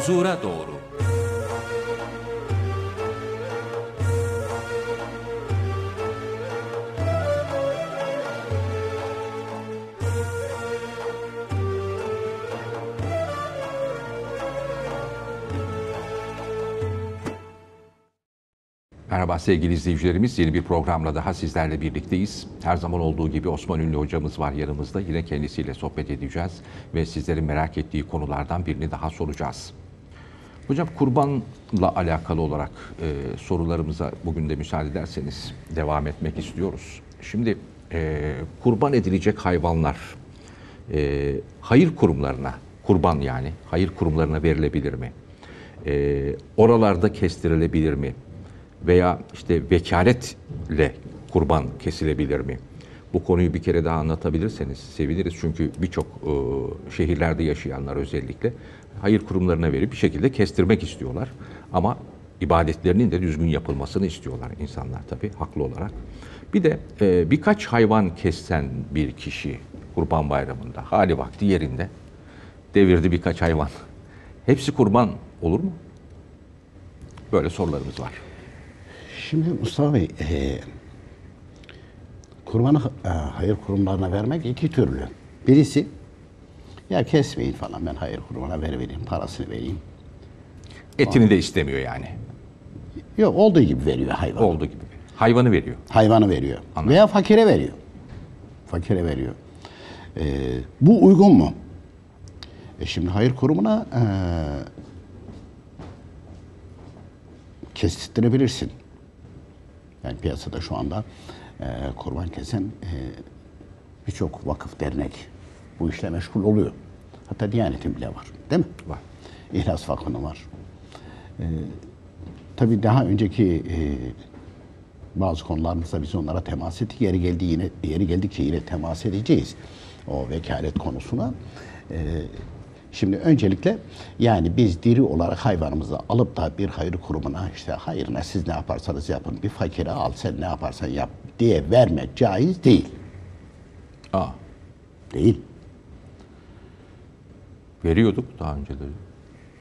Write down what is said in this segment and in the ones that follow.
huzura doğru. Merhaba sevgili izleyicilerimiz. Yeni bir programla daha sizlerle birlikteyiz. Her zaman olduğu gibi Osman Ünlü hocamız var yanımızda. Yine kendisiyle sohbet edeceğiz ve sizlerin merak ettiği konulardan birini daha soracağız. Hocam kurbanla alakalı olarak e, sorularımıza bugün de müsaade ederseniz devam etmek istiyoruz. Şimdi e, kurban edilecek hayvanlar e, hayır kurumlarına, kurban yani hayır kurumlarına verilebilir mi? E, oralarda kestirilebilir mi? Veya işte vekaletle kurban kesilebilir mi? Bu konuyu bir kere daha anlatabilirseniz seviniriz. Çünkü birçok e, şehirlerde yaşayanlar özellikle hayır kurumlarına verip bir şekilde kestirmek istiyorlar. Ama ibadetlerinin de düzgün yapılmasını istiyorlar insanlar tabii haklı olarak. Bir de e, birkaç hayvan kessen bir kişi Kurban Bayramı'nda hali vakti yerinde devirdi birkaç hayvan. Hepsi kurban olur mu? Böyle sorularımız var. Şimdi Mustafa Bey, e, kurbanı e, hayır kurumlarına vermek iki türlü. Birisi ya kesmeyin falan ben hayır kurumuna ver vereyim parasını vereyim. Etini Aa. de istemiyor yani. Yok olduğu gibi veriyor hayvan. Olduğu gibi. Hayvanı veriyor. Hayvanı veriyor. Anladım. Veya fakire veriyor. Fakire veriyor. Ee, bu uygun mu? E şimdi hayır kurumuna ee, kestirtirebilirsin. Yani piyasada şu anda e, kurban kesen e, birçok vakıf dernek bu işle meşgul oluyor. Hatta Diyanet'in bile var. Değil mi? Var. İhlas Vakfı'nın var. Ee, tabii daha önceki e, bazı konularımızda biz onlara temas ettik. Yeri, geldi yine, yeri geldikçe yine temas edeceğiz. O vekalet konusuna. Ee, şimdi öncelikle yani biz diri olarak hayvanımızı alıp da bir hayır kurumuna işte hayırına siz ne yaparsanız yapın bir fakire al sen ne yaparsan yap diye vermek caiz değil. Aa. Değil. Veriyorduk daha önceleri.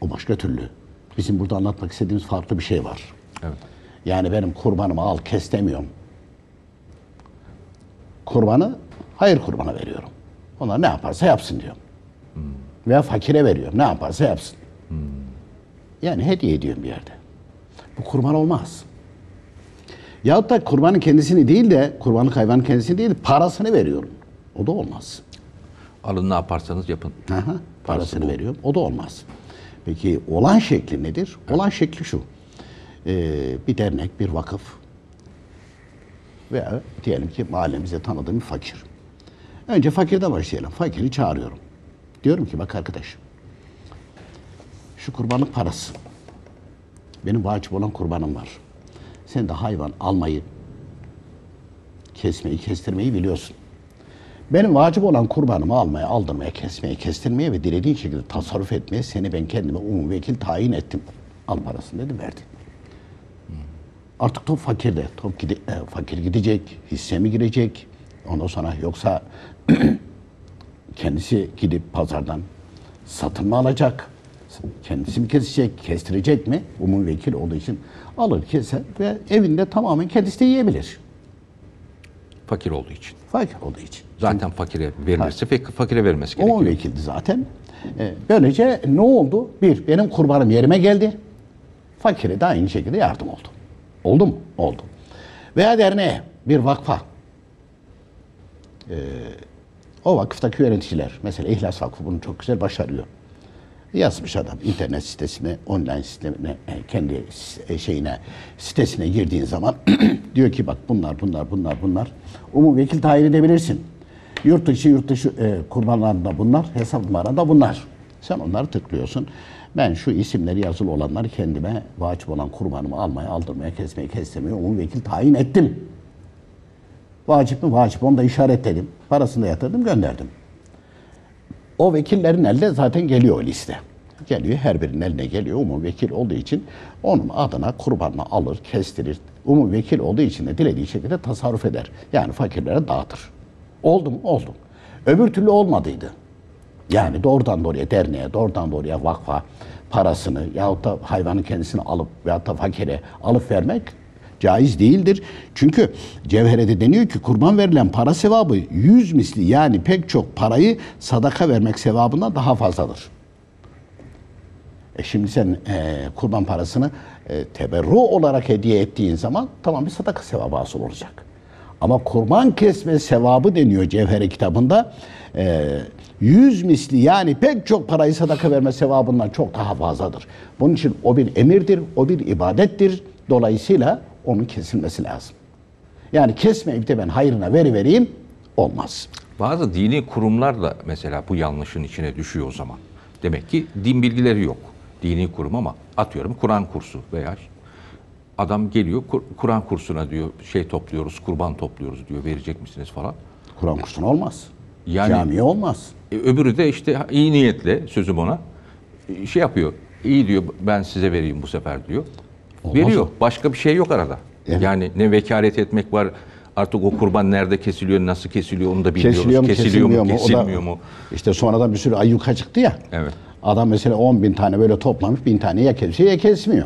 O başka türlü. Bizim burada anlatmak istediğimiz farklı bir şey var. Evet. Yani benim kurbanımı al kes demiyorum. Kurbanı hayır kurbanı veriyorum. Ona ne yaparsa yapsın diyorum. Hmm. Veya fakire veriyorum. Ne yaparsa yapsın. Hmm. Yani hediye ediyorum bir yerde. Bu kurban olmaz. Yahut da kurbanın kendisini değil de kurbanlık hayvanın kendisini değil de parasını veriyorum. O da olmaz. Alın ne yaparsanız yapın. Aha parasını veriyorum. O da olmaz. Peki olan şekli nedir? Olan şekli şu. Ee, bir dernek, bir vakıf veya diyelim ki mahallemize tanıdığım bir fakir. Önce fakirde başlayalım. Fakiri çağırıyorum. Diyorum ki bak arkadaş şu kurbanlık parası. Benim vacip olan kurbanım var. Sen de hayvan almayı, kesmeyi, kestirmeyi biliyorsun. Benim vacip olan kurbanımı almaya, aldırmaya, kesmeye, kestirmeye ve dilediğin şekilde tasarruf etmeye seni ben kendime umum vekil tayin ettim. Al parasını dedim verdim. Artık top fakirde. Top gide, e, fakir gidecek, hisse mi girecek? Ondan sonra yoksa kendisi gidip pazardan satın mı alacak? Kendisi mi kesecek, kestirecek mi? Umum vekil olduğu için alır keser ve evinde tamamen kendisi de yiyebilir. Fakir olduğu için. Fakir olduğu için. Zaten fakire verilmesi, ha. fakire verilmesi gerekiyor. O vekildi zaten. E, böylece ne oldu? Bir, benim kurbanım yerime geldi. Fakire de aynı şekilde yardım oldu. Oldu mu? Oldu. Veya derneğe, bir vakfa. Ee, o vakıftaki yöneticiler, mesela İhlas Vakfı bunu çok güzel başarıyor. Yazmış adam internet sitesine, online sistemine e, kendi e, şeyine, sitesine girdiğin zaman diyor ki bak bunlar, bunlar, bunlar, bunlar. Umum vekil tayin edebilirsin. Yurt dışı, yurt dışı e, kurbanlarında bunlar, hesap numaranda bunlar. Sen onları tıklıyorsun. Ben şu isimleri yazılı olanları kendime vacip olan kurbanımı almaya, aldırmaya, kesmeye, kestirmeye umum vekil tayin ettim. Vacip mi? Vacip. Onu da işaretledim. Parasını da yatırdım, gönderdim. O vekillerin elde zaten geliyor liste. Geliyor, her birinin eline geliyor. Umum vekil olduğu için onun adına kurbanını alır, kestirir. Umum vekil olduğu için de dilediği şekilde tasarruf eder. Yani fakirlere dağıtır. Oldu mu? Oldu. Öbür türlü olmadıydı. Yani doğrudan doğruya derneğe, doğrudan doğruya vakfa parasını yahut da hayvanı kendisini alıp veyahut da fakire alıp vermek Caiz değildir. Çünkü cevherede deniyor ki kurban verilen para sevabı yüz misli yani pek çok parayı sadaka vermek sevabından daha fazladır. E şimdi sen e, kurban parasını e, teberru olarak hediye ettiğin zaman tamam bir sadaka sevabı asıl olacak. Ama kurban kesme sevabı deniyor Cevhere kitabında. E, yüz misli yani pek çok parayı sadaka verme sevabından çok daha fazladır. Bunun için o bir emirdir, o bir ibadettir. Dolayısıyla onun kesilmesi lazım. Yani kesmeyip de ben hayrına veri vereyim olmaz. Bazı dini kurumlar da mesela bu yanlışın içine düşüyor o zaman. Demek ki din bilgileri yok. Dini kurum ama atıyorum Kur'an kursu veya adam geliyor Kur'an kursuna diyor şey topluyoruz, kurban topluyoruz diyor verecek misiniz falan. Kur'an kursuna olmaz. Yani, Camiye olmaz. E, öbürü de işte iyi niyetle sözüm ona e, şey yapıyor. İyi diyor ben size vereyim bu sefer diyor. Olmaz veriyor. Başka bir şey yok arada. Evet. Yani ne vekalet etmek var. Artık o kurban nerede kesiliyor, nasıl kesiliyor onu da bilmiyoruz. Kesiliyor mu, kesiliyor, kesiliyor mu, kesilmiyor mu? Kesilmiyor mu? Da, sonradan bir sürü ayyuka çıktı ya. Evet. Adam mesela 10 bin tane böyle toplamış, bin tane ya kesiyor ya kesmiyor.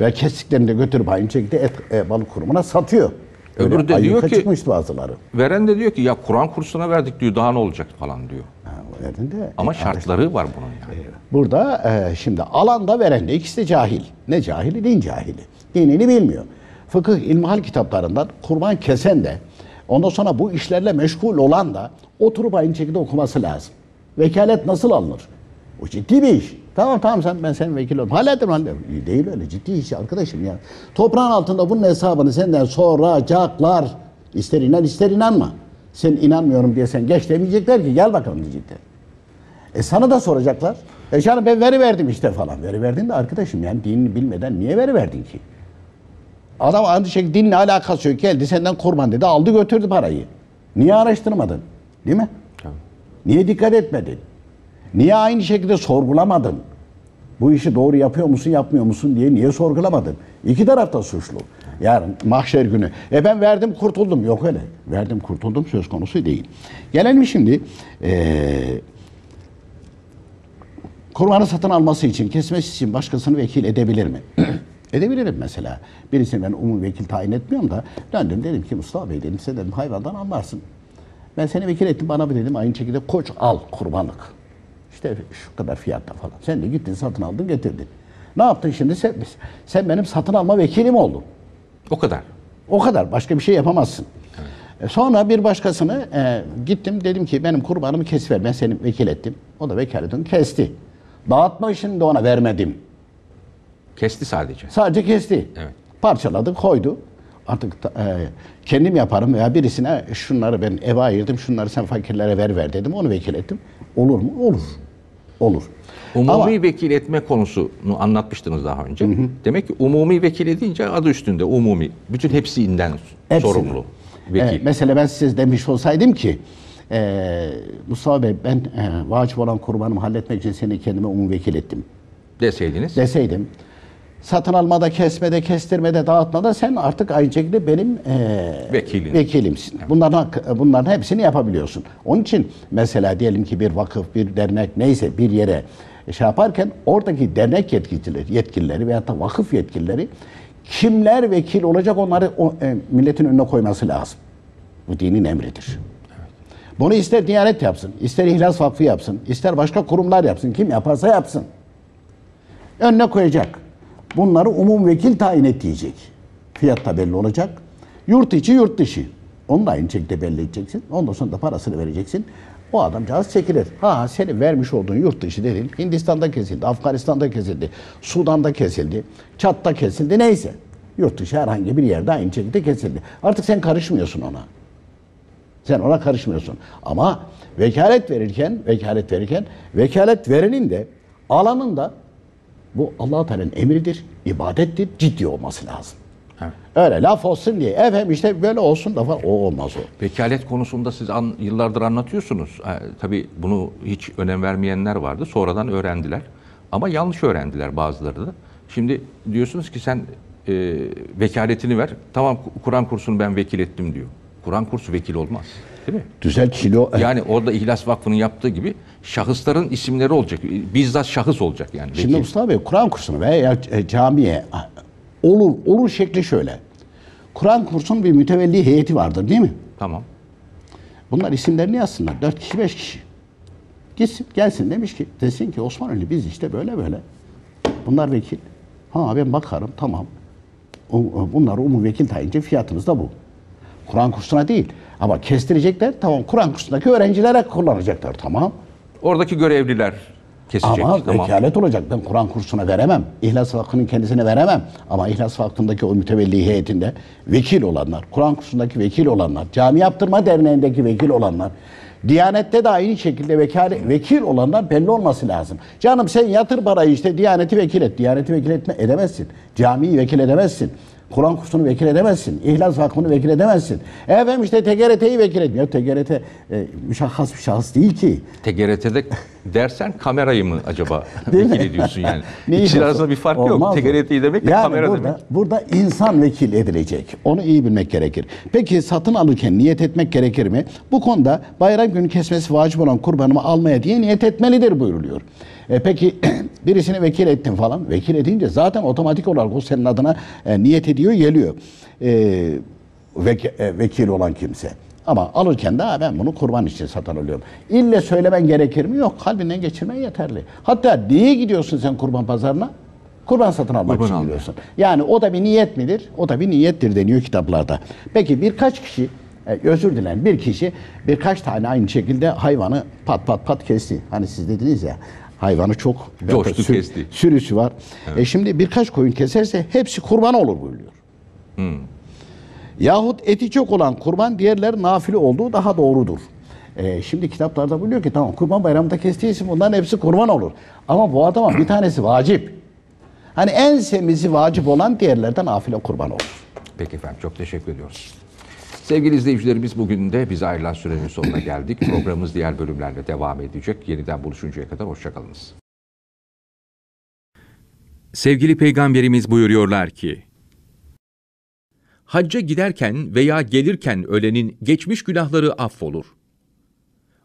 Ve kestiklerini de götürüp aynı şekilde et, e, balık kurumuna satıyor. Öbürü de diyor ki, çıkmış bazıları. Veren de diyor ki ya Kur'an kursuna verdik diyor daha ne olacak falan diyor verdin Ama şartları var bunun yani. Burada e, şimdi alanda da veren de ikisi de cahil. Ne cahili? Din cahili. Dinini bilmiyor. Fıkıh ilmihal kitaplarından kurban kesen de ondan sonra bu işlerle meşgul olan da oturup aynı şekilde okuması lazım. Vekalet nasıl alınır? O ciddi bir iş. Tamam tamam sen ben senin vekil oldum. Hallederim hallederim. değil öyle ciddi iş arkadaşım ya. Toprağın altında bunun hesabını senden soracaklar. İster inan ister inanma. Sen inanmıyorum diye sen geç demeyecekler ki gel bakalım ciddi. E sana da soracaklar. E canım ben veri verdim işte falan. Veri verdin de arkadaşım yani dinini bilmeden niye veri verdin ki? Adam aynı şekilde dinle alakası yok. Geldi senden kurban dedi. Aldı götürdü parayı. Niye araştırmadın? Değil mi? Niye dikkat etmedin? Niye aynı şekilde sorgulamadın? Bu işi doğru yapıyor musun yapmıyor musun diye niye sorgulamadın? İki taraf da suçlu. Yarın mahşer günü. E ben verdim kurtuldum. Yok öyle. Verdim kurtuldum söz konusu değil. Gelelim şimdi eee Kurbanı satın alması için, kesmesi için başkasını vekil edebilir mi? Edebilirim mesela. Birisini ben umum vekil tayin etmiyorum da döndüm dedim ki Mustafa Bey dedim size dedim hayvandan anlarsın. Ben seni vekil ettim bana bir dedim aynı şekilde koç al kurbanlık. İşte şu kadar fiyatta falan. Sen de gittin satın aldın getirdin. Ne yaptın şimdi sen, sen benim satın alma vekilim oldun. O kadar. O kadar başka bir şey yapamazsın. Evet. E, sonra bir başkasını e, gittim dedim ki benim kurbanımı kes ver ben seni vekil ettim. O da vekaletin kesti. Dağıtma işini de ona vermedim. Kesti sadece. Sadece kesti. Evet. Parçaladı, koydu. Artık e, kendim yaparım veya birisine şunları ben eve ayırdım, şunları sen fakirlere ver ver dedim. Onu vekil ettim. Olur mu? Olur. Olur. Umumi Ama, vekil etme konusunu anlatmıştınız daha önce. Hı Demek ki umumi vekil edince adı üstünde umumi. Bütün hepsinden hepsini. sorumlu vekil. Evet, mesela ben size demiş olsaydım ki e, Mustafa Bey ben e, vacip olan kurbanımı halletmek için seni kendime umum vekil ettim. Deseydiniz. Deseydim. Satın almada, kesmede, kestirmede, dağıtmada sen artık aynı şekilde benim e, Vekilim. vekilimsin. Evet. Bunların, bunların hepsini yapabiliyorsun. Onun için mesela diyelim ki bir vakıf, bir dernek neyse bir yere şey yaparken oradaki dernek yetkilileri, yetkilileri veyahut da vakıf yetkilileri kimler vekil olacak onları o, e, milletin önüne koyması lazım. Bu dinin emridir. Bunu ister Diyanet yapsın, ister İhlas Vakfı yapsın, ister başka kurumlar yapsın, kim yaparsa yapsın. Önüne koyacak. Bunları umum vekil tayin et diyecek. Fiyat da belli olacak. Yurt içi, yurt dışı. Onu da aynı şekilde belli edeceksin. Ondan sonra da parasını vereceksin. O adamcağız çekilir. Ha senin vermiş olduğun yurt dışı dedin. Hindistan'da kesildi, Afganistan'da kesildi, Sudan'da kesildi, Çat'ta kesildi neyse. Yurt dışı herhangi bir yerde aynı şekilde kesildi. Artık sen karışmıyorsun ona. Sen ona karışmıyorsun. Ama vekalet verirken, vekalet verirken vekalet verenin de alanın da bu Allah Teala'nın emridir, ibadettir, ciddi olması lazım. Evet. Öyle laf olsun diye. Efendim işte böyle olsun da falan. O olmaz o. Vekalet konusunda siz an, yıllardır anlatıyorsunuz. E, tabii bunu hiç önem vermeyenler vardı. Sonradan öğrendiler. Ama yanlış öğrendiler bazıları da. Şimdi diyorsunuz ki sen e, vekaletini ver. Tamam Kur'an kursunu ben vekil ettim diyor. Kur'an kursu vekil olmaz. Değil mi? Düzel kilo. Yani orada İhlas Vakfı'nın yaptığı gibi şahısların isimleri olacak. Bizzat şahıs olacak yani. Vekil. Şimdi Mustafa Bey Kur'an kursuna veya e, camiye olur olur şekli şöyle. Kur'an kursunun bir mütevelli heyeti vardır değil mi? Tamam. Bunlar isimlerini yazsınlar. Dört kişi, beş kişi. Gitsin, gelsin demiş ki, desin ki Osman Ali biz işte böyle böyle. Bunlar vekil. Ha ben bakarım tamam. O, bunları umu vekil tayince fiyatımız da bu. Kur'an kursuna değil. Ama kestirecekler tamam Kur'an kursundaki öğrencilere kullanacaklar tamam. Oradaki görevliler kesecek. Ama tamam. vekalet olacak. Ben Kur'an kursuna veremem. İhlas Vakfı'nın kendisine veremem. Ama İhlas Vakfı'ndaki o mütevelli heyetinde vekil olanlar, Kur'an kursundaki vekil olanlar, Cami Yaptırma Derneği'ndeki vekil olanlar, Diyanette de aynı şekilde vekale, vekil olanlar belli olması lazım. Canım sen yatır parayı işte Diyaneti vekil et. Diyaneti vekil etme edemezsin. Camiyi vekil edemezsin. Kur'an kursunu vekil edemezsin. İhlas Vakfı'nı vekil edemezsin. E efendim işte TGRT'yi vekil etmiyor. TGRT e, müşahhas bir şahıs değil ki. TGRT'de dersen kamerayı mı acaba vekil ediyorsun yani? ne arasında bir fark Olmaz yok. TGRT'yi demek de yani kamera burada, demek. Burada insan vekil edilecek. Onu iyi bilmek gerekir. Peki satın alırken niyet etmek gerekir mi? Bu konuda bayram günü kesmesi vacip olan kurbanımı almaya diye niyet etmelidir buyuruluyor. E peki birisini vekil ettin falan. Vekil edince zaten otomatik olarak o senin adına e, niyet ediyor, geliyor. E, vek, e, vekil olan kimse. Ama alırken daha ben bunu kurban için satın alıyorum. İlle söylemen gerekir mi? Yok. Kalbinden geçirmen yeterli. Hatta niye gidiyorsun sen kurban pazarına? Kurban satın almak kurban için gidiyorsun. Yani o da bir niyet midir? O da bir niyettir deniyor kitaplarda. Peki birkaç kişi e, özür dilerim bir kişi birkaç tane aynı şekilde hayvanı pat pat pat kesti. Hani siz dediniz ya hayvanı çok. Coştu sür, kesti. Sürüsü var. Evet. E şimdi birkaç koyun keserse hepsi kurban olur buyuruyor. Hmm. Yahut eti çok olan kurban diğerler nafile olduğu daha doğrudur. E, şimdi kitaplarda buluyor ki tamam kurban bayramında kestiysin bundan hepsi kurban olur. Ama bu adama bir tanesi vacip. Hani en semizi vacip olan diğerlerden afile kurban olur. Peki efendim çok teşekkür ediyoruz. Sevgili izleyicilerimiz bugün de biz ayrılan sürenin sonuna geldik. Programımız diğer bölümlerle devam edecek. Yeniden buluşuncaya kadar hoşçakalınız. Sevgili Peygamberimiz buyuruyorlar ki, Hacca giderken veya gelirken ölenin geçmiş günahları affolur.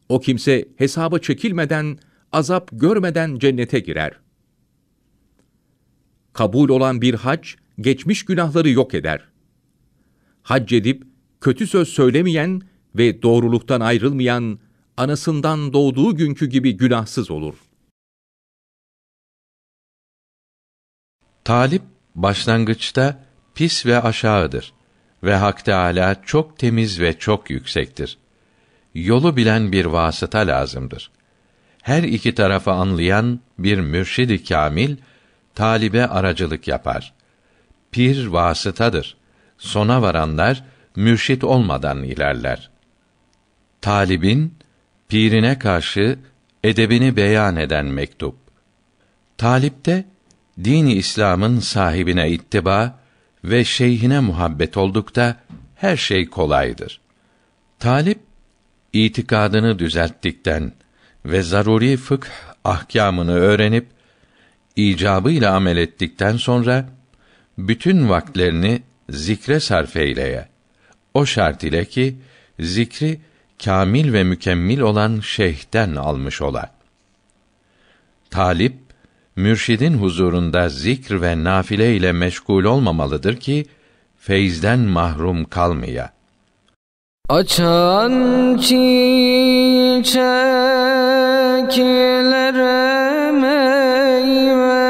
O kimse hesaba çekilmeden, azap görmeden cennete girer. Kabul olan bir hac, geçmiş günahları yok eder. Hac edip, kötü söz söylemeyen ve doğruluktan ayrılmayan anasından doğduğu günkü gibi günahsız olur. Talip başlangıçta pis ve aşağıdır ve Hak Teâlâ çok temiz ve çok yüksektir. Yolu bilen bir vasıta lazımdır. Her iki tarafı anlayan bir mürşidi kamil talibe aracılık yapar. Pir vasıtadır. Sona varanlar mürşit olmadan ilerler. Talibin pirine karşı edebini beyan eden mektup. Talipte dini İslam'ın sahibine ittiba ve şeyhine muhabbet oldukta her şey kolaydır. Talip itikadını düzelttikten ve zaruri fıkh ahkamını öğrenip icabıyla amel ettikten sonra bütün vaktlerini zikre sarf eyleye o şart ile ki zikri kamil ve mükemmel olan şeyhten almış ola. Talip mürşidin huzurunda zikr ve nafile ile meşgul olmamalıdır ki feyzden mahrum kalmaya. Açan çiçeklere meyve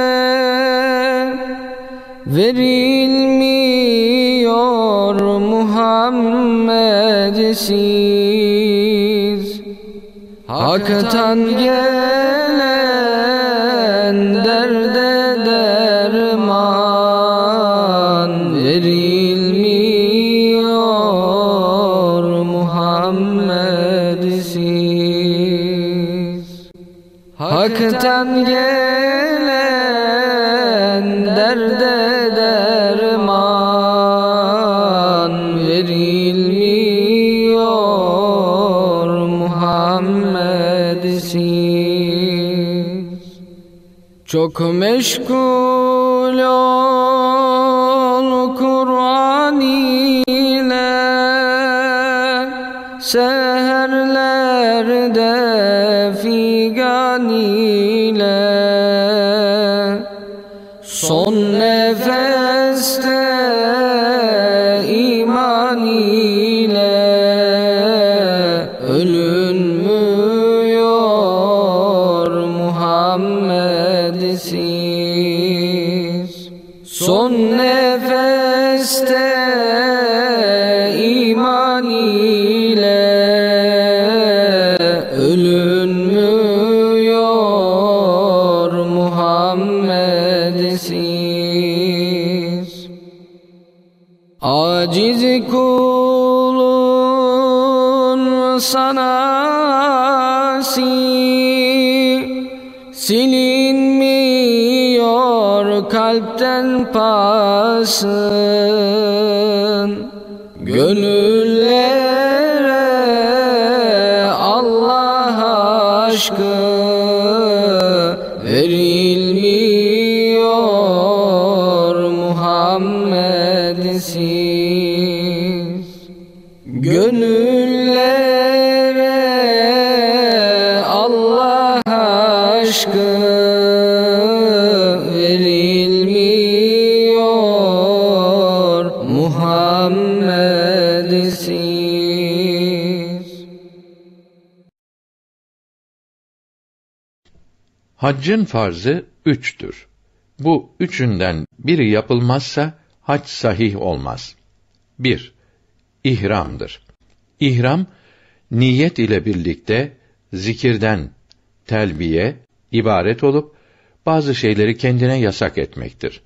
verilmiş Muhammed'siz Hak'tan gelen derde derman verilmiyor Muhammed'siz Hak'tan gelen derde Çok meşgul ol Kur'an ile sen kalpten pasın Gönüllere Allah aşkı verilmiyor Muhammed'siz Gönüllere Allah aşkı Haccın farzı üçtür. Bu üçünden biri yapılmazsa hac sahih olmaz. 1. İhramdır. İhram niyet ile birlikte zikirden telbiye ibaret olup bazı şeyleri kendine yasak etmektir.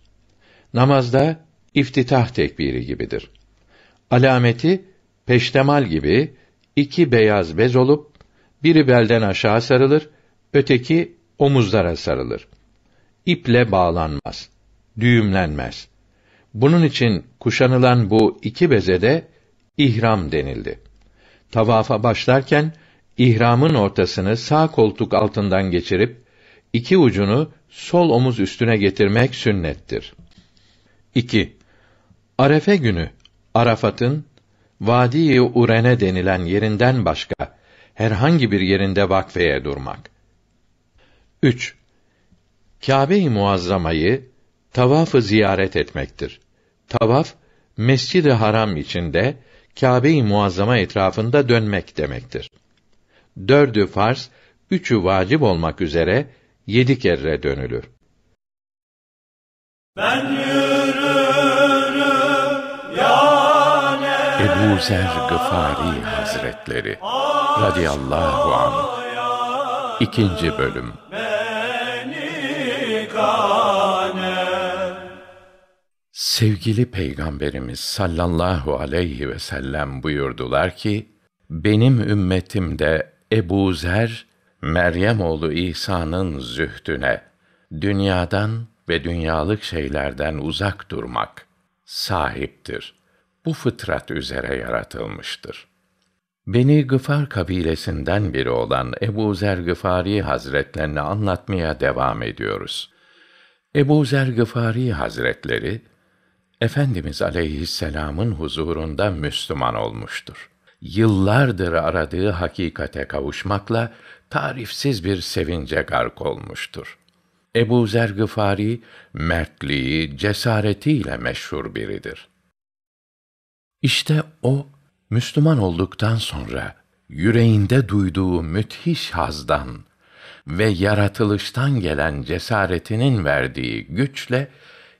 Namazda iftitah tekbiri gibidir. Alameti peştemal gibi iki beyaz bez olup biri belden aşağı sarılır, öteki omuzlara sarılır. İple bağlanmaz. Düğümlenmez. Bunun için kuşanılan bu iki bezede ihram denildi. Tavafa başlarken ihramın ortasını sağ koltuk altından geçirip iki ucunu sol omuz üstüne getirmek sünnettir. 2. Arefe günü Arafat'ın Vadi-i Urene denilen yerinden başka herhangi bir yerinde vakfeye durmak 3. Kâbe-i Muazzama'yı tavafı ziyaret etmektir. Tavaf Mescid-i Haram içinde Kâbe-i Muazzama etrafında dönmek demektir. Dördü farz, üçü vacip olmak üzere yedi kere dönülür. Ben yürürüm ya Ebu Zer Gıfari Hazretleri radıyallahu anh ikinci bölüm Sevgili Peygamberimiz sallallahu aleyhi ve sellem buyurdular ki, benim ümmetimde Ebu Zer, Meryem oğlu İsa'nın zühdüne, dünyadan ve dünyalık şeylerden uzak durmak sahiptir. Bu fıtrat üzere yaratılmıştır. Beni Gıfar kabilesinden biri olan Ebu Zer Gıfari Hazretlerini anlatmaya devam ediyoruz. Ebu Zer Gıfari Hazretleri, Efendimiz aleyhisselamın huzurunda Müslüman olmuştur. Yıllardır aradığı hakikate kavuşmakla tarifsiz bir sevince gark olmuştur. Ebu Zer Gıfari, mertliği, cesaretiyle meşhur biridir. İşte o, Müslüman olduktan sonra, yüreğinde duyduğu müthiş hazdan ve yaratılıştan gelen cesaretinin verdiği güçle,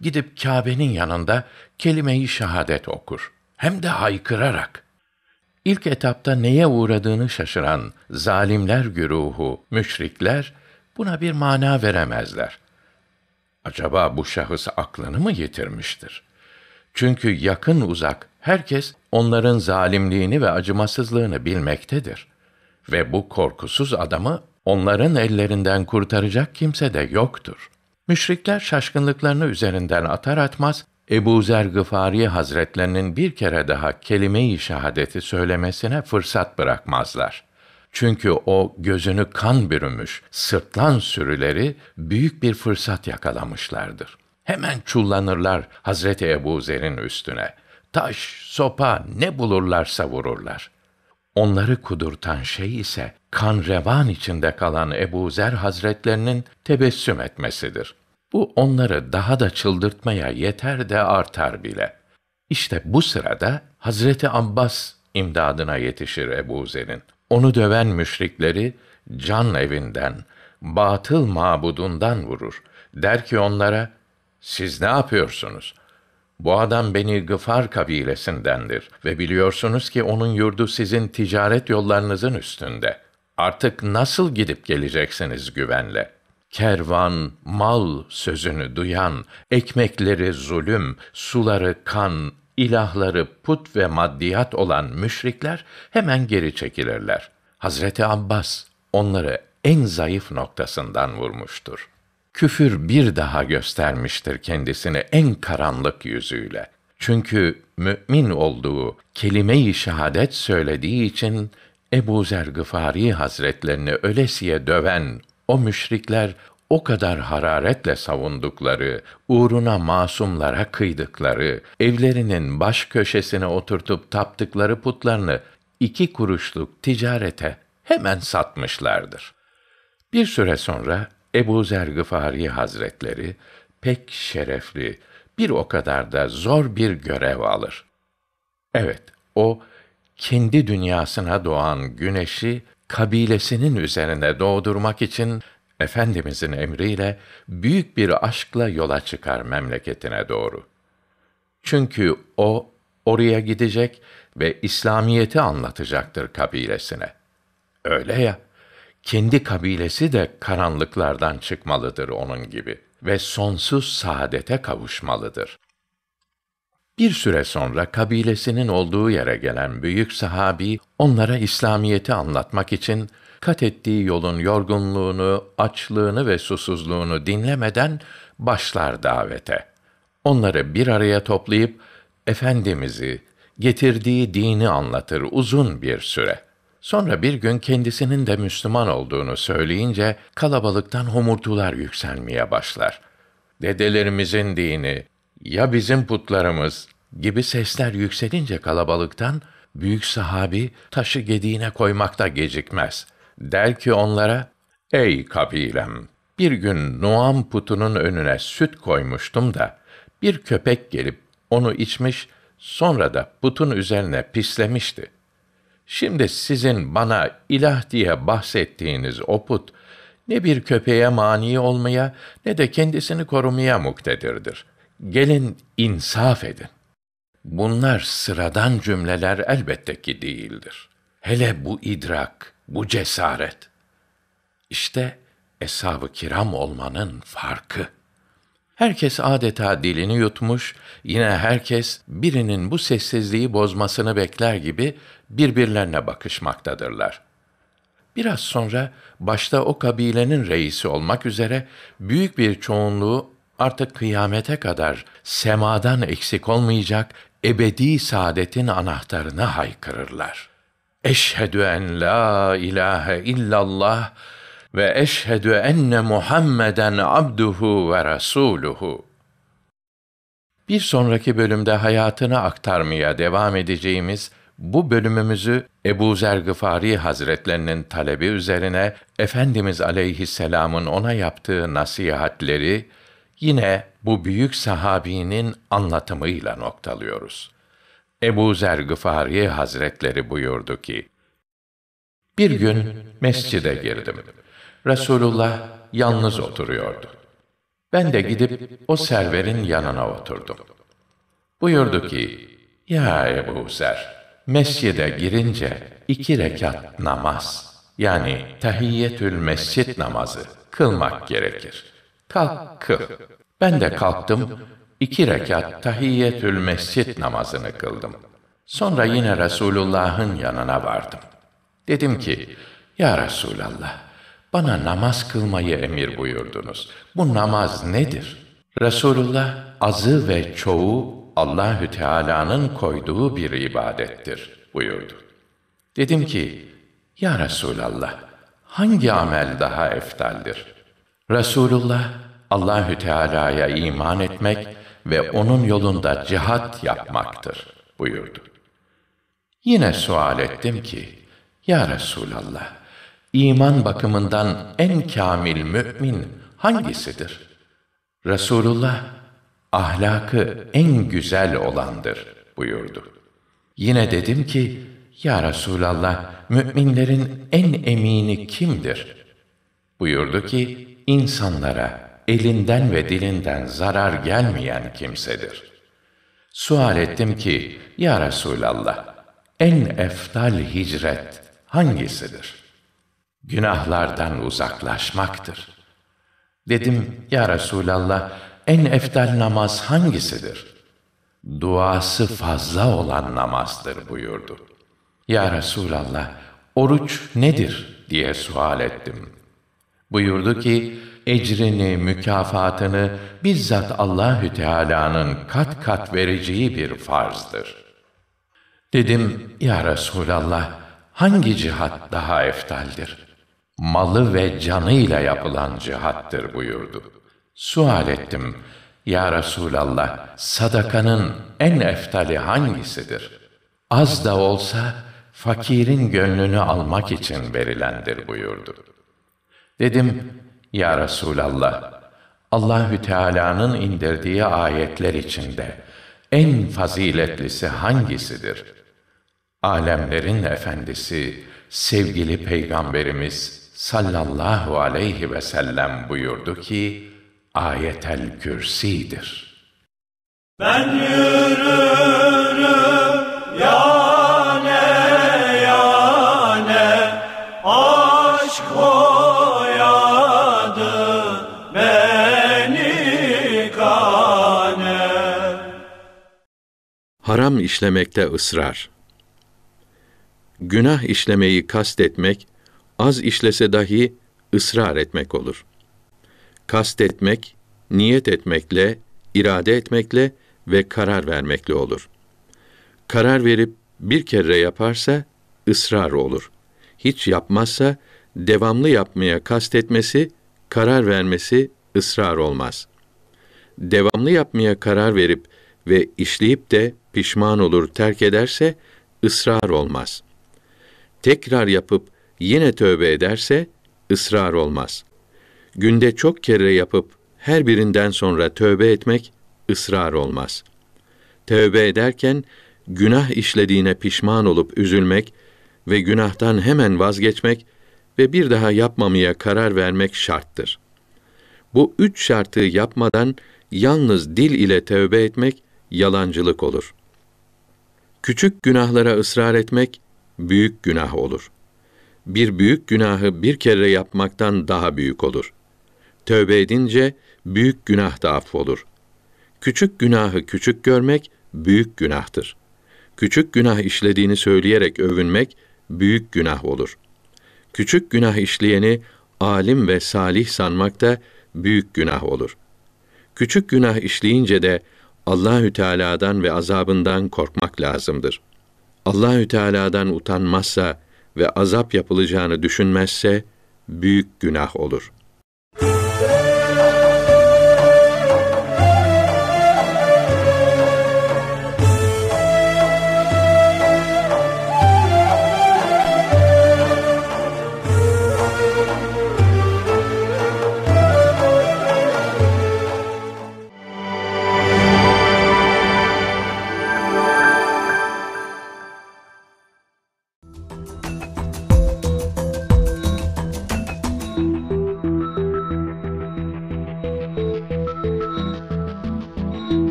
gidip Kâbe'nin yanında kelime-i şehadet okur. Hem de haykırarak. İlk etapta neye uğradığını şaşıran zalimler güruhu, müşrikler buna bir mana veremezler. Acaba bu şahıs aklını mı yitirmiştir? Çünkü yakın uzak herkes onların zalimliğini ve acımasızlığını bilmektedir. Ve bu korkusuz adamı onların ellerinden kurtaracak kimse de yoktur.'' Müşrikler şaşkınlıklarını üzerinden atar atmaz, Ebu Zer Gıfari Hazretlerinin bir kere daha kelime-i şehadeti söylemesine fırsat bırakmazlar. Çünkü o gözünü kan bürümüş, sırtlan sürüleri büyük bir fırsat yakalamışlardır. Hemen çullanırlar Hazreti Ebu Zer'in üstüne. Taş, sopa ne bulurlarsa vururlar. Onları kudurtan şey ise kan revan içinde kalan Ebu Zer Hazretlerinin tebessüm etmesidir. Bu onları daha da çıldırtmaya yeter de artar bile. İşte bu sırada Hazreti Abbas imdadına yetişir Ebu Zer'in. Onu döven müşrikleri can evinden, batıl mabudundan vurur. Der ki onlara, siz ne yapıyorsunuz? Bu adam beni Gıfar kabilesindendir ve biliyorsunuz ki onun yurdu sizin ticaret yollarınızın üstünde. Artık nasıl gidip geleceksiniz güvenle?'' Kervan, mal sözünü duyan, ekmekleri zulüm, suları kan, ilahları put ve maddiyat olan müşrikler hemen geri çekilirler. Hazreti Abbas onları en zayıf noktasından vurmuştur. Küfür bir daha göstermiştir kendisini en karanlık yüzüyle. Çünkü mümin olduğu, kelime-i şehadet söylediği için Ebu Zer Gıfari Hazretlerini ölesiye döven o müşrikler o kadar hararetle savundukları, uğruna masumlara kıydıkları, evlerinin baş köşesine oturtup taptıkları putlarını iki kuruşluk ticarete hemen satmışlardır. Bir süre sonra Ebu Zer Gıfari Hazretleri pek şerefli, bir o kadar da zor bir görev alır. Evet, o kendi dünyasına doğan güneşi kabilesinin üzerine doğdurmak için efendimizin emriyle büyük bir aşkla yola çıkar memleketine doğru. Çünkü o oraya gidecek ve İslamiyeti anlatacaktır kabilesine. Öyle ya, kendi kabilesi de karanlıklardan çıkmalıdır onun gibi ve sonsuz saadete kavuşmalıdır. Bir süre sonra kabilesinin olduğu yere gelen büyük sahabi onlara İslamiyeti anlatmak için kat ettiği yolun yorgunluğunu, açlığını ve susuzluğunu dinlemeden başlar davete. Onları bir araya toplayıp efendimizi, getirdiği dini anlatır uzun bir süre. Sonra bir gün kendisinin de Müslüman olduğunu söyleyince kalabalıktan homurtular yükselmeye başlar. Dedelerimizin dini, ya bizim putlarımız gibi sesler yükselince kalabalıktan büyük sahabi taşı gediğine koymakta gecikmez. Der ki onlara, ey kabilem, bir gün Nuam putunun önüne süt koymuştum da, bir köpek gelip onu içmiş, sonra da putun üzerine pislemişti. Şimdi sizin bana ilah diye bahsettiğiniz o put, ne bir köpeğe mani olmaya ne de kendisini korumaya muktedirdir gelin insaf edin. Bunlar sıradan cümleler elbette ki değildir. Hele bu idrak, bu cesaret. İşte eshab-ı kiram olmanın farkı. Herkes adeta dilini yutmuş, yine herkes birinin bu sessizliği bozmasını bekler gibi birbirlerine bakışmaktadırlar. Biraz sonra başta o kabilenin reisi olmak üzere büyük bir çoğunluğu artık kıyamete kadar semadan eksik olmayacak ebedi saadetin anahtarını haykırırlar. Eşhedü en la ilahe illallah ve eşhedü enne Muhammeden abduhu ve rasuluhu. Bir sonraki bölümde hayatını aktarmaya devam edeceğimiz bu bölümümüzü Ebu Zer Gıfari Hazretlerinin talebi üzerine Efendimiz Aleyhisselam'ın ona yaptığı nasihatleri Yine bu büyük sahabinin anlatımıyla noktalıyoruz. Ebu Zer Gıfari Hazretleri buyurdu ki, Bir gün mescide girdim. Resulullah yalnız oturuyordu. Ben de gidip o serverin yanına oturdum. Buyurdu ki, Ya Ebu Zer, mescide girince iki rekat namaz, yani tahiyyetül mescit namazı kılmak gerekir kalktı. Ben de kalktım, iki rekat tahiyyetül mescit namazını kıldım. Sonra yine Resulullah'ın yanına vardım. Dedim ki, Ya Resulallah, bana namaz kılmayı emir buyurdunuz. Bu namaz nedir? Resulullah, azı ve çoğu Allahü Teala'nın koyduğu bir ibadettir buyurdu. Dedim ki, Ya Resulallah, hangi amel daha eftaldir?'' Resulullah Allahü Teala'ya iman etmek ve onun yolunda cihat yapmaktır buyurdu. Yine sual ettim ki, Ya Resulallah, iman bakımından en kamil mümin hangisidir? Resulullah, ahlakı en güzel olandır buyurdu. Yine dedim ki, Ya Resulallah, müminlerin en emini kimdir? Buyurdu ki, insanlara elinden ve dilinden zarar gelmeyen kimsedir. Sual ettim ki, Ya Resulallah, en eftal hicret hangisidir? Günahlardan uzaklaşmaktır. Dedim, Ya Resulallah, en eftal namaz hangisidir? Duası fazla olan namazdır buyurdu. Ya Resulallah, oruç nedir diye sual ettim. Buyurdu ki, ecrini, mükafatını bizzat Allahü Teala'nın kat kat vereceği bir farzdır. Dedim, Ya Resulallah, hangi cihat daha eftaldir? Malı ve canıyla yapılan cihattır buyurdu. Sual ettim, Ya Resulallah, sadakanın en eftali hangisidir? Az da olsa, fakirin gönlünü almak için verilendir buyurdu. Dedim, Ya Resulallah, Allahü Teala'nın indirdiği ayetler içinde en faziletlisi hangisidir? Alemlerin efendisi sevgili peygamberimiz sallallahu aleyhi ve sellem buyurdu ki ayetel kürsidir. Ben yürürüm ya Haram işlemekte ısrar. Günah işlemeyi kastetmek, az işlese dahi ısrar etmek olur. Kastetmek, niyet etmekle, irade etmekle ve karar vermekle olur. Karar verip bir kere yaparsa ısrar olur. Hiç yapmazsa devamlı yapmaya kastetmesi, karar vermesi ısrar olmaz. Devamlı yapmaya karar verip ve işleyip de pişman olur terk ederse ısrar olmaz. Tekrar yapıp yine tövbe ederse ısrar olmaz. Günde çok kere yapıp her birinden sonra tövbe etmek ısrar olmaz. Tövbe ederken günah işlediğine pişman olup üzülmek ve günahtan hemen vazgeçmek ve bir daha yapmamaya karar vermek şarttır. Bu üç şartı yapmadan yalnız dil ile tövbe etmek yalancılık olur.'' Küçük günahlara ısrar etmek büyük günah olur. Bir büyük günahı bir kere yapmaktan daha büyük olur. Tövbe edince büyük günah da affolur. Küçük günahı küçük görmek büyük günahtır. Küçük günah işlediğini söyleyerek övünmek büyük günah olur. Küçük günah işleyeni alim ve salih sanmak da büyük günah olur. Küçük günah işleyince de Allahü Teala'dan ve azabından korkmak lazımdır. Allahü Teala'dan utanmazsa ve azap yapılacağını düşünmezse büyük günah olur.''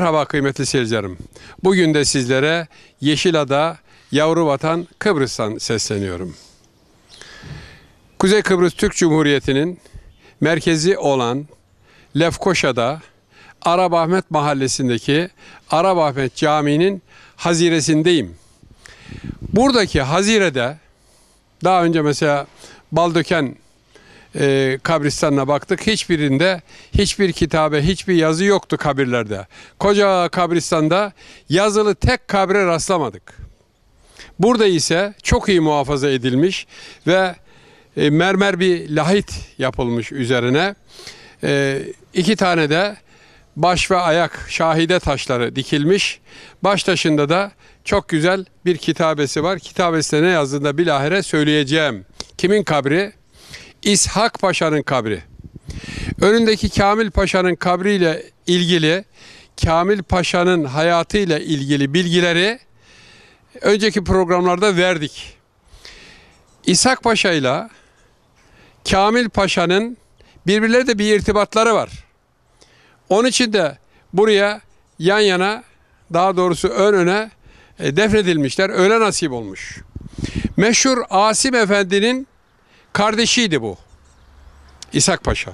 Merhaba kıymetli seyircilerim. Bugün de sizlere Yeşilada, yavru vatan Kıbrıs'tan sesleniyorum. Kuzey Kıbrıs Türk Cumhuriyeti'nin merkezi olan Lefkoşa'da Arabahmet Mahallesi'ndeki Arabahmet Camii'nin haziresindeyim. Buradaki hazirede daha önce mesela Baldöken e, kabristanına baktık. Hiçbirinde hiçbir kitabe, hiçbir yazı yoktu kabirlerde. Koca kabristanda yazılı tek kabre rastlamadık. Burada ise çok iyi muhafaza edilmiş ve e, mermer bir lahit yapılmış üzerine. E, iki tane de baş ve ayak şahide taşları dikilmiş. Baş taşında da çok güzel bir kitabesi var. Kitabesinde ne yazdığında bilahare söyleyeceğim. Kimin kabri? İshak Paşa'nın kabri. Önündeki Kamil Paşa'nın kabriyle ilgili, Kamil Paşa'nın hayatıyla ilgili bilgileri önceki programlarda verdik. İshak Paşa ile Kamil Paşa'nın birbirleri de bir irtibatları var. Onun için de buraya yan yana daha doğrusu ön öne e, defnedilmişler. Öyle nasip olmuş. Meşhur Asim Efendi'nin Kardeşiydi bu. İshak Paşa.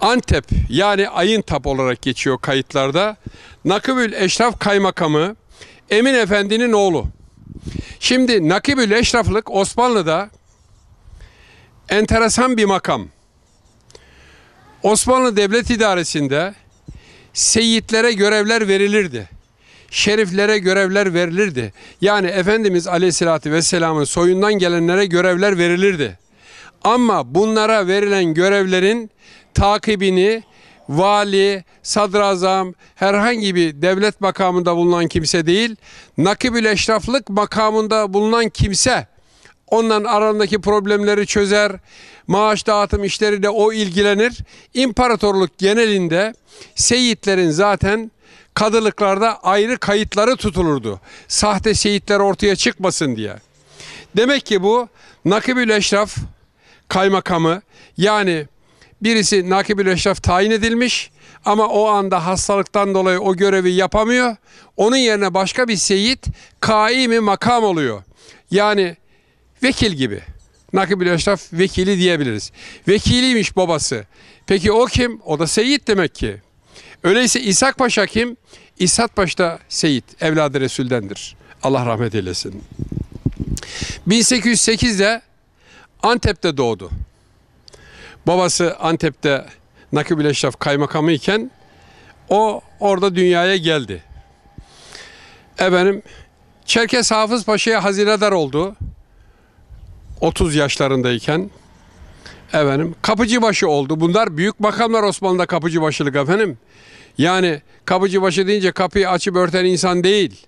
Antep yani Ayın Tap olarak geçiyor kayıtlarda. Nakibül Eşraf Kaymakamı Emin Efendi'nin oğlu. Şimdi Nakibül Eşraflık Osmanlı'da enteresan bir makam. Osmanlı Devlet İdaresi'nde seyitlere görevler verilirdi şeriflere görevler verilirdi. Yani Efendimiz Aleyhisselatü Vesselam'ın soyundan gelenlere görevler verilirdi. Ama bunlara verilen görevlerin takibini vali, sadrazam, herhangi bir devlet makamında bulunan kimse değil, nakibül eşraflık makamında bulunan kimse onların arasındaki problemleri çözer, maaş dağıtım işleri de o ilgilenir. İmparatorluk genelinde seyitlerin zaten kadılıklarda ayrı kayıtları tutulurdu. Sahte seyitler ortaya çıkmasın diye. Demek ki bu Nakibül Eşraf kaymakamı yani birisi Nakibül Eşraf tayin edilmiş ama o anda hastalıktan dolayı o görevi yapamıyor. Onun yerine başka bir seyit kaimi makam oluyor. Yani vekil gibi. Nakibül Eşraf vekili diyebiliriz. Vekiliymiş babası. Peki o kim? O da Seyit demek ki. Öyleyse İshak Paşa kim? İshak Paşa Seyit, evladı Resul'dendir. Allah rahmet eylesin. 1808'de Antep'te doğdu. Babası Antep'te Nakibül Eşraf kaymakamı iken o orada dünyaya geldi. Efendim Çerkes Hafız Paşa'ya haziredar oldu. 30 yaşlarındayken efendim kapıcıbaşı oldu. Bunlar büyük makamlar Osmanlı'da kapıcıbaşılık efendim. Yani kapıcıbaşı deyince kapıyı açıp örten insan değil.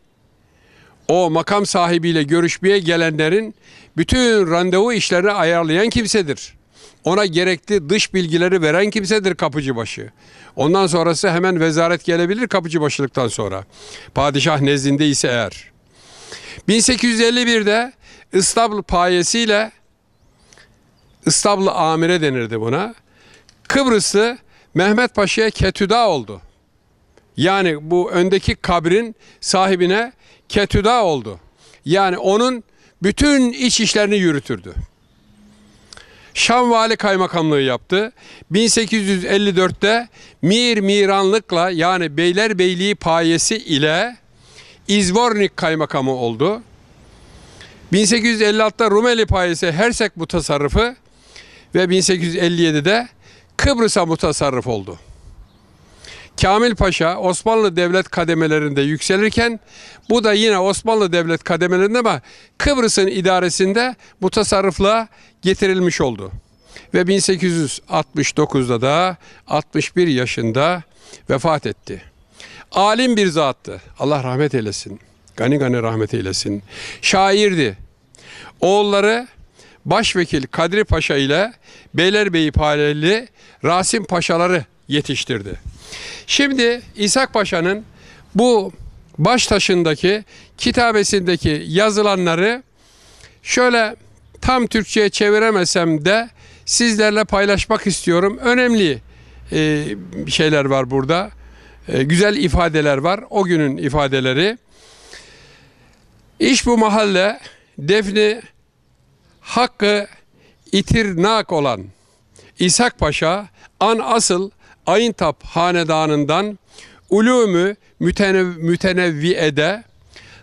O makam sahibiyle görüşmeye gelenlerin bütün randevu işlerini ayarlayan kimsedir. Ona gerekli dış bilgileri veren kimsedir kapıcıbaşı. Ondan sonrası hemen vezaret gelebilir kapıcıbaşılıktan sonra. Padişah nezdinde ise eğer. 1851'de İstanbul payesiyle İstanbul amire denirdi buna. Kıbrıslı Mehmet Paşa'ya ketüda oldu. Yani bu öndeki kabrin sahibine ketüda oldu. Yani onun bütün iç işlerini yürütürdü. Şam Vali Kaymakamlığı yaptı. 1854'te Mir Miranlık'la yani Beylerbeyliği payesi ile İzvornik kaymakamı oldu. 1856'da Rumeli payesi Hersek mutasarrıfı ve 1857'de Kıbrıs'a mutasarrıf oldu. Kamil Paşa Osmanlı devlet kademelerinde yükselirken bu da yine Osmanlı devlet kademelerinde ama Kıbrıs'ın idaresinde mutasarrıfla getirilmiş oldu. Ve 1869'da da 61 yaşında vefat etti. Alim bir zattı. Allah rahmet eylesin. Gani gani rahmet eylesin. Şairdi. Oğulları Başvekil Kadri Paşa ile Beylerbeyi paralelli Rasim Paşaları yetiştirdi. Şimdi İshak Paşa'nın bu baş taşındaki kitabesindeki yazılanları şöyle tam Türkçe'ye çeviremesem de sizlerle paylaşmak istiyorum. Önemli e, şeyler var burada. Ee, güzel ifadeler var. O günün ifadeleri. İş bu mahalle defni hakkı itirnak olan İshak Paşa an asıl Ayıntap hanedanından ulûmü mütenev ede,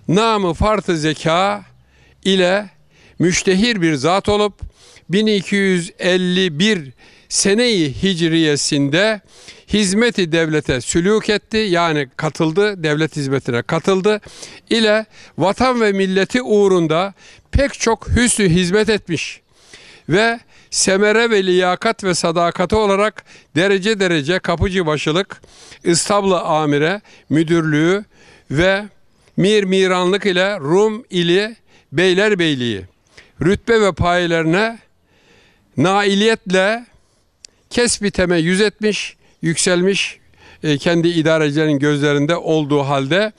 namı fartı zeka ile müştehir bir zat olup 1251 seneyi hicriyesinde hizmeti devlete sülük etti yani katıldı devlet hizmetine katıldı ile vatan ve milleti uğrunda pek çok hüsnü hizmet etmiş ve semere ve liyakat ve sadakati olarak derece derece kapıcı başılık, İstablı amire, müdürlüğü ve mir miranlık ile Rum ili Beylerbeyliği rütbe ve payelerine nailiyetle Kesbiteme 170 yükselmiş e, kendi idarecilerin gözlerinde olduğu halde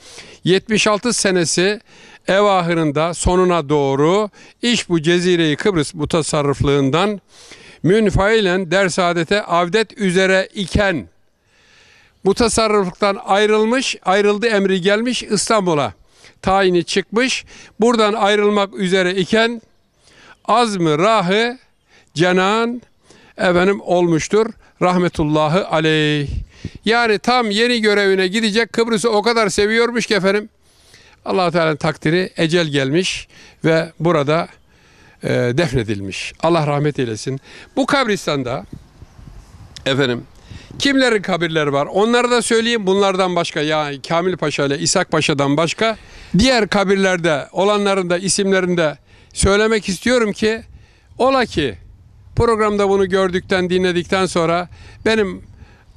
76 senesi ev ahırında sonuna doğru iş bu cezireyi Kıbrıs mutasarrıflığından münfailen dersadete avdet üzere iken mutasarrıflıktan ayrılmış, ayrıldı emri gelmiş İstanbul'a. Tayini çıkmış, buradan ayrılmak üzere iken azmı rahı cenan efendim olmuştur rahmetullahi aleyh. Yani tam yeni görevine gidecek Kıbrıs'ı o kadar seviyormuş ki efendim allah Teala'nın takdiri ecel gelmiş ve burada e, defnedilmiş. Allah rahmet eylesin. Bu kabristanda efendim kimlerin kabirleri var? Onları da söyleyeyim. Bunlardan başka yani Kamil Paşa ile İshak Paşa'dan başka diğer kabirlerde olanların da isimlerinde söylemek istiyorum ki ola ki Programda bunu gördükten, dinledikten sonra benim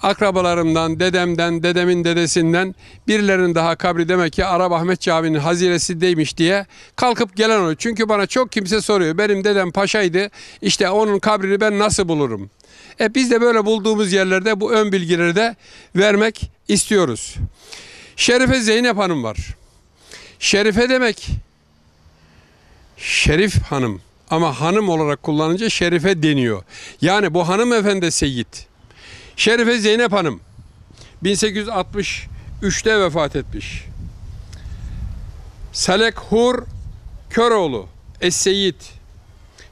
akrabalarımdan, dedemden, dedemin dedesinden birilerinin daha kabri demek ki Arabahmet Camii'nin haziresindeymiş diye kalkıp gelen o. Çünkü bana çok kimse soruyor. Benim dedem paşaydı. İşte onun kabrini ben nasıl bulurum? E biz de böyle bulduğumuz yerlerde bu ön bilgileri de vermek istiyoruz. Şerife Zeynep Hanım var. Şerife demek Şerif Hanım ama hanım olarak kullanınca Şerife deniyor. Yani bu hanımefendi Seyit. Şerife Zeynep Hanım 1863'te vefat etmiş. Selek Hur Köroğlu Es-Seyit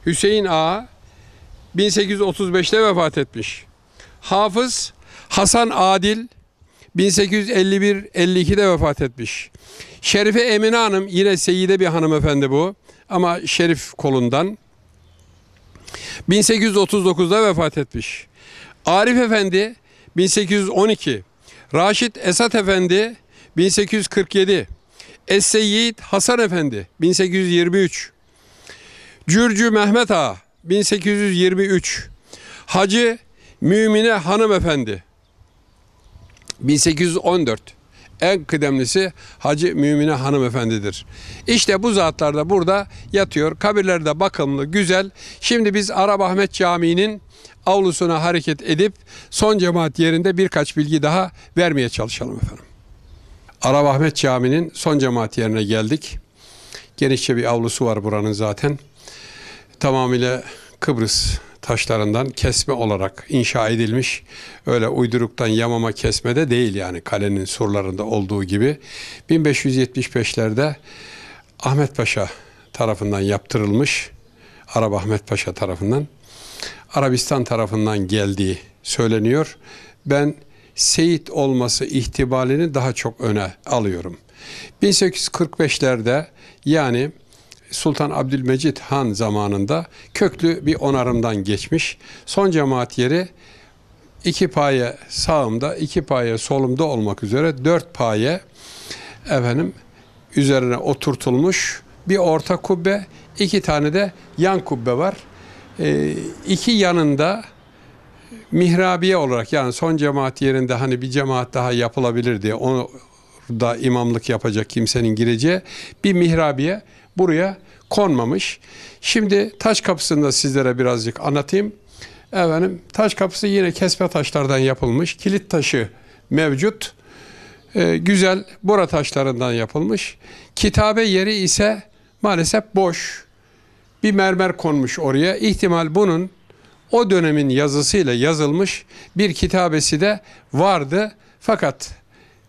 Hüseyin A 1835'te vefat etmiş. Hafız Hasan Adil 1851-52'de vefat etmiş. Şerife Emine Hanım yine Seyide bir hanımefendi bu ama Şerif kolundan. 1839'da vefat etmiş. Arif Efendi 1812, Raşit Esat Efendi 1847, Es-Seyyid Hasan Efendi 1823, Cürcü Mehmet Ağa 1823, Hacı Mümine Hanım Efendi 1814, en kıdemlisi Hacı Mümine hanımefendidir. İşte bu zatlar da burada yatıyor. Kabirleri de bakımlı, güzel. Şimdi biz Arabahmet Camii'nin avlusuna hareket edip son cemaat yerinde birkaç bilgi daha vermeye çalışalım efendim. Arabahmet Camii'nin son cemaat yerine geldik. Genişçe bir avlusu var buranın zaten. Tamamıyla Kıbrıs taşlarından kesme olarak inşa edilmiş. Öyle uyduruktan yamama kesme de değil yani kalenin surlarında olduğu gibi. 1575'lerde Ahmet Paşa tarafından yaptırılmış. Arap Ahmet Paşa tarafından. Arabistan tarafından geldiği söyleniyor. Ben Seyit olması ihtimalini daha çok öne alıyorum. 1845'lerde yani Sultan Abdülmecid Han zamanında köklü bir onarımdan geçmiş. Son cemaat yeri iki paye sağımda, iki paye solumda olmak üzere dört paye efendim üzerine oturtulmuş bir orta kubbe, iki tane de yan kubbe var. E, iki yanında mihrabiye olarak yani son cemaat yerinde hani bir cemaat daha yapılabilir diye onu da imamlık yapacak kimsenin gireceği bir mihrabiye buraya konmamış. Şimdi taş kapısını da sizlere birazcık anlatayım. Efendim, taş kapısı yine kesme taşlardan yapılmış. Kilit taşı mevcut. Ee, güzel bora taşlarından yapılmış. Kitabe yeri ise maalesef boş. Bir mermer konmuş oraya. İhtimal bunun o dönemin yazısıyla yazılmış bir kitabesi de vardı. Fakat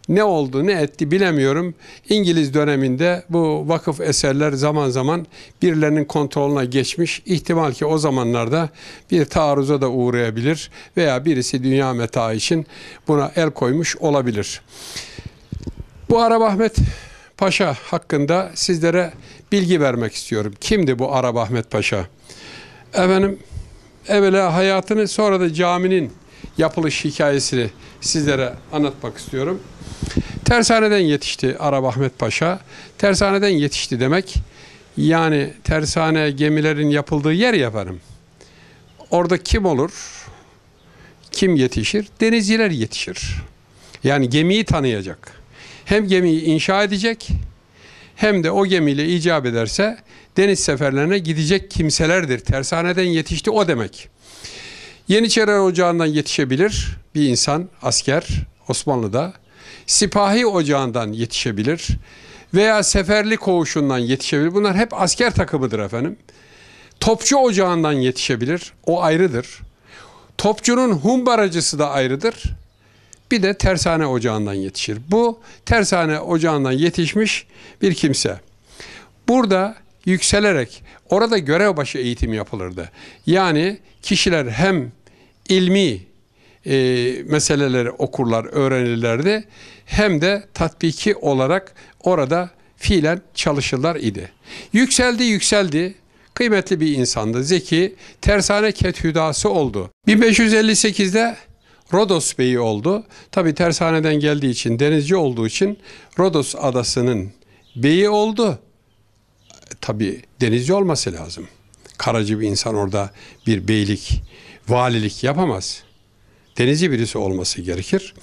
ne oldu ne etti bilemiyorum. İngiliz döneminde bu vakıf eserler zaman zaman birilerinin kontrolüne geçmiş. İhtimal ki o zamanlarda bir taarruza da uğrayabilir veya birisi dünya meta için buna el koymuş olabilir. Bu Arap Ahmet Paşa hakkında sizlere bilgi vermek istiyorum. Kimdi bu Arap Ahmet Paşa? Efendim evvela hayatını sonra da caminin yapılış hikayesini sizlere anlatmak istiyorum. Tersaneden yetişti Arap Ahmet Paşa. Tersaneden yetişti demek yani tersane gemilerin yapıldığı yer yaparım. Orada kim olur? Kim yetişir? Denizciler yetişir. Yani gemiyi tanıyacak. Hem gemiyi inşa edecek hem de o gemiyle icap ederse deniz seferlerine gidecek kimselerdir. Tersaneden yetişti o demek. Yeniçeri Ocağı'ndan yetişebilir bir insan, asker Osmanlı'da. Sipahi Ocağı'ndan yetişebilir veya Seferli Koğuşu'ndan yetişebilir. Bunlar hep asker takımıdır efendim. Topçu Ocağı'ndan yetişebilir. O ayrıdır. Topçunun humbaracısı da ayrıdır. Bir de tersane ocağından yetişir. Bu tersane ocağından yetişmiş bir kimse. Burada yükselerek orada görev başı eğitim yapılırdı. Yani kişiler hem ilmi e, meseleleri okurlar, öğrenirlerdi. Hem de tatbiki olarak orada fiilen çalışırlar idi. Yükseldi yükseldi. Kıymetli bir insandı. Zeki tersane kethüdası oldu. 1558'de Rodos Bey'i oldu. Tabi tersaneden geldiği için, denizci olduğu için Rodos adasının beyi oldu. Tabi denizci olması lazım. Karacı bir insan orada bir beylik valilik yapamaz. Denizci birisi olması gerekir.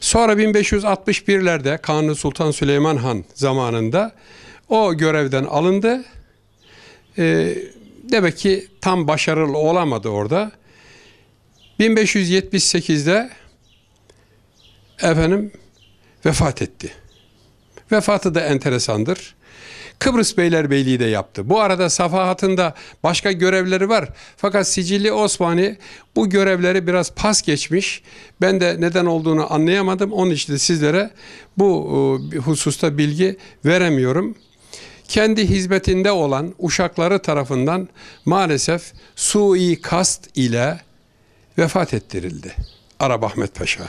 Sonra 1561'lerde Kanuni Sultan Süleyman Han zamanında o görevden alındı. E, demek ki tam başarılı olamadı orada. 1578'de efendim vefat etti. Vefatı da enteresandır. Kıbrıs Beylerbeyliği de yaptı. Bu arada safahatında başka görevleri var. Fakat Sicili Osmani bu görevleri biraz pas geçmiş. Ben de neden olduğunu anlayamadım. Onun için de sizlere bu e, hususta bilgi veremiyorum kendi hizmetinde olan uşakları tarafından maalesef sui kast ile vefat ettirildi Arap Ahmet Paşa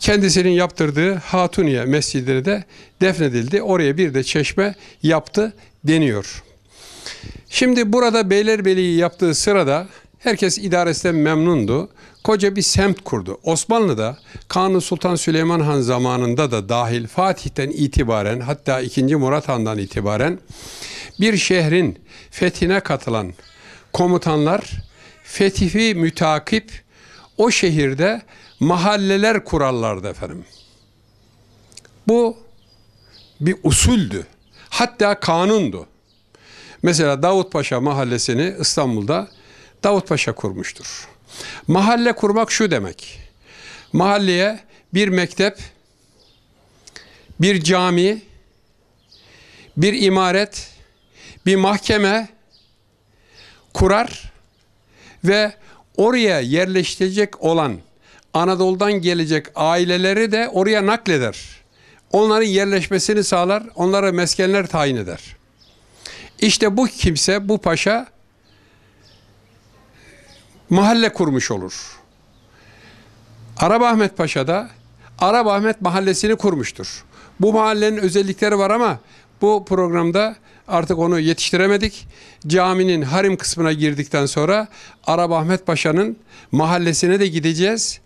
kendisinin yaptırdığı Hatuniye Mescidi'ne de defnedildi. Oraya bir de çeşme yaptı deniyor. Şimdi burada Beylerbeyli'yi yaptığı sırada herkes idaresinden memnundu. Koca bir semt kurdu. Osmanlı'da Kanuni Sultan Süleyman Han zamanında da dahil Fatih'ten itibaren hatta 2. Murat Han'dan itibaren bir şehrin fethine katılan komutanlar fetihi mütakip o şehirde mahalleler kurarlardı efendim. Bu bir usuldü. Hatta kanundu. Mesela Davutpaşa mahallesini İstanbul'da Davutpaşa kurmuştur. Mahalle kurmak şu demek. Mahalleye bir mektep, bir cami, bir imaret, bir mahkeme kurar ve Oraya yerleştirecek olan Anadolu'dan gelecek aileleri de oraya nakleder. Onların yerleşmesini sağlar, onlara meskenler tayin eder. İşte bu kimse, bu paşa mahalle kurmuş olur. Arabahmet Paşa da Arabahmet mahallesini kurmuştur. Bu mahallenin özellikleri var ama bu programda Artık onu yetiştiremedik. Caminin harim kısmına girdikten sonra Arap Ahmet Paşa'nın mahallesine de gideceğiz.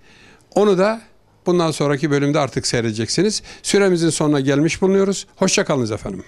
Onu da bundan sonraki bölümde artık seyredeceksiniz. Süremizin sonuna gelmiş bulunuyoruz. Hoşçakalınız efendim.